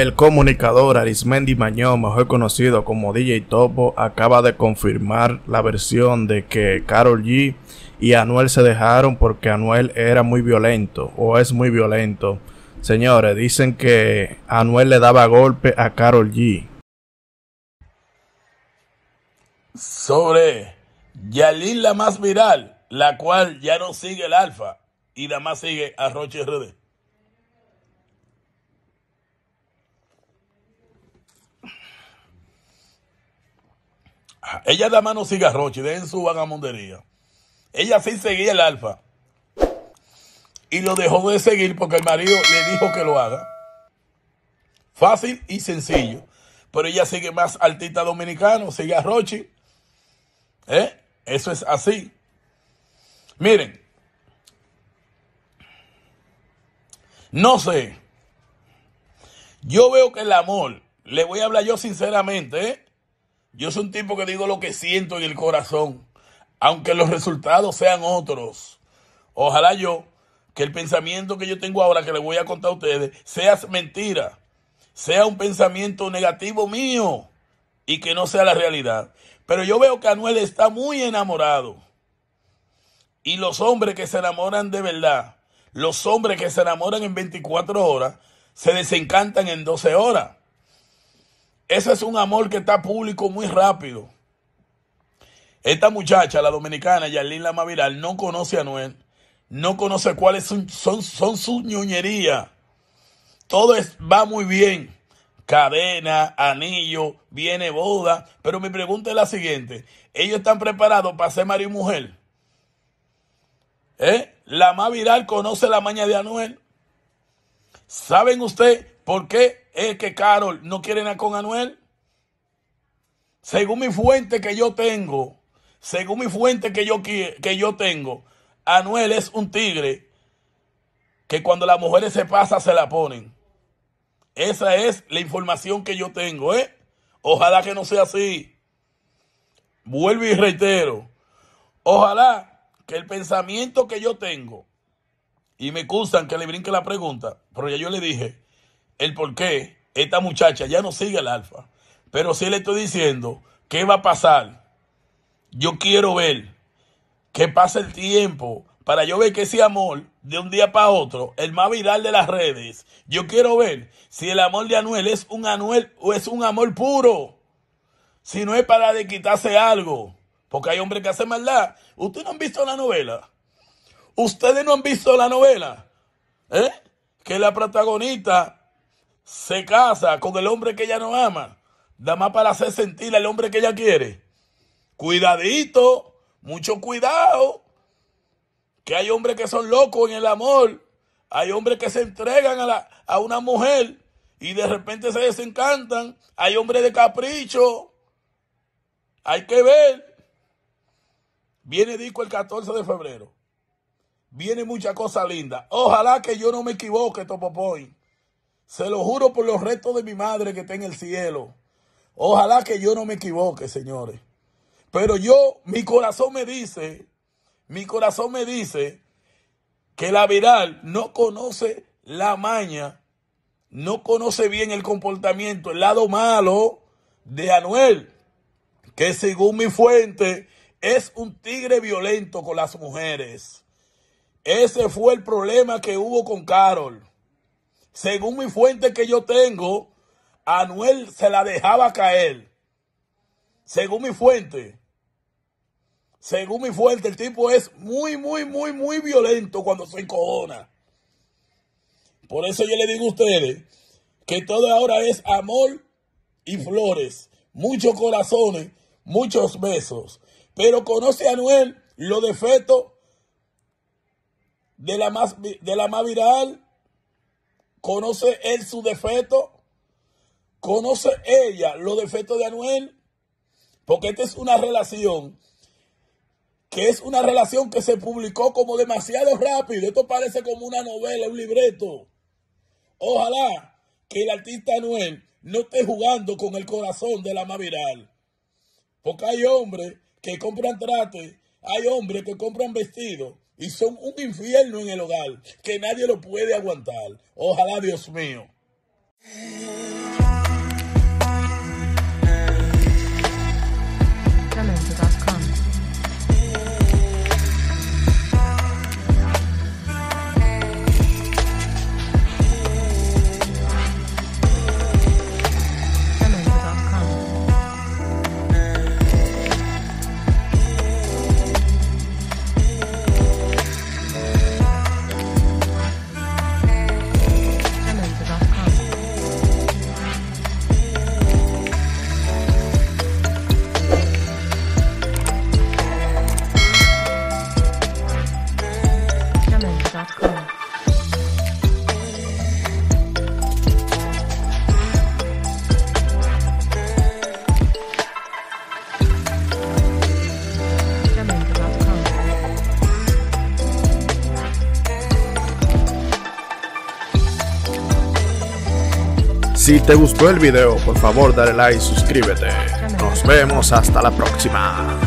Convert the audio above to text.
El comunicador Arismendi Mañón, mejor conocido como DJ Topo, acaba de confirmar la versión de que Carol G y Anuel se dejaron porque Anuel era muy violento o es muy violento. Señores, dicen que Anuel le daba golpe a Carol G. Sobre Yalil la más viral, la cual ya no sigue el alfa y la más sigue a Roche RD. Ella da mano cigarroche, dejen su vagamondería Ella sí seguía el alfa. Y lo dejó de seguir porque el marido le dijo que lo haga. Fácil y sencillo. Pero ella sigue más artista dominicano, sigue a Rochi. ¿Eh? Eso es así. Miren. No sé. Yo veo que el amor, le voy a hablar yo sinceramente, ¿eh? Yo soy un tipo que digo lo que siento en el corazón, aunque los resultados sean otros. Ojalá yo, que el pensamiento que yo tengo ahora, que le voy a contar a ustedes, sea mentira, sea un pensamiento negativo mío y que no sea la realidad. Pero yo veo que Anuel está muy enamorado. Y los hombres que se enamoran de verdad, los hombres que se enamoran en 24 horas, se desencantan en 12 horas. Ese es un amor que está público muy rápido. Esta muchacha, la dominicana, Yarlín Lama Viral, no conoce a Noel, no conoce cuáles son, son, sus ñoñerías. Todo va muy bien. Cadena, anillo, viene boda. Pero mi pregunta es la siguiente. ¿Ellos están preparados para ser marido y mujer? ¿Eh? La Maviral viral conoce la maña de Anuel. ¿Saben ustedes? ¿Por qué es que Carol no quiere nada con Anuel? Según mi fuente que yo tengo, según mi fuente que yo, que yo tengo, Anuel es un tigre que cuando las mujeres se pasan se la ponen. Esa es la información que yo tengo, ¿eh? Ojalá que no sea así. Vuelvo y reitero. Ojalá que el pensamiento que yo tengo, y me excusan que le brinque la pregunta, pero ya yo le dije, el por qué esta muchacha ya no sigue al alfa. Pero sí le estoy diciendo qué va a pasar. Yo quiero ver que pasa el tiempo para yo ver que ese amor de un día para otro, el más viral de las redes, yo quiero ver si el amor de Anuel es un Anuel o es un amor puro. Si no es para de quitarse algo, porque hay hombres que hacen maldad. Ustedes no han visto la novela. Ustedes no han visto la novela. ¿Eh? Que la protagonista se casa con el hombre que ella no ama, da más para hacer sentir al hombre que ella quiere. Cuidadito, mucho cuidado, que hay hombres que son locos en el amor, hay hombres que se entregan a, una mujer y de repente se desencantan, hay hombres de capricho, hay que ver. Viene disco el 14 de febrero. Viene mucha cosa linda. Ojalá que yo no me equivoque, Topopoy. Se lo juro por los restos de mi madre que está en el cielo. Ojalá que yo no me equivoque, señores. Pero yo, mi corazón me dice, mi corazón me dice que la viral no conoce la maña, no conoce bien el comportamiento, el lado malo de Anuel, que según mi fuente es un tigre violento con las mujeres. Ese fue el problema que hubo con Carol. Según mi fuente que yo tengo, Anuel se la dejaba caer. Según mi fuente. Según mi fuente, el tipo es muy, muy, muy, muy violento cuando se encojona. Por eso yo le digo a ustedes que todo ahora es amor y flores. Muchos corazones, muchos besos. Pero conoce a Anuel los defectos de la más, de la más viral ¿Conoce él su defecto? ¿Conoce ella los defectos de Anuel? Porque esta es una relación que es una relación que se publicó como demasiado rápido. Esto parece como una novela, un libreto. Ojalá que el artista Anuel no esté jugando con el corazón de la más viral. Porque hay hombres que compran trate, hay hombres que compran vestidos, y son un infierno en el hogar que nadie lo puede aguantar. Ojalá, Dios mío. Si te gustó el video, por favor dale like y suscríbete. Nos vemos hasta la próxima.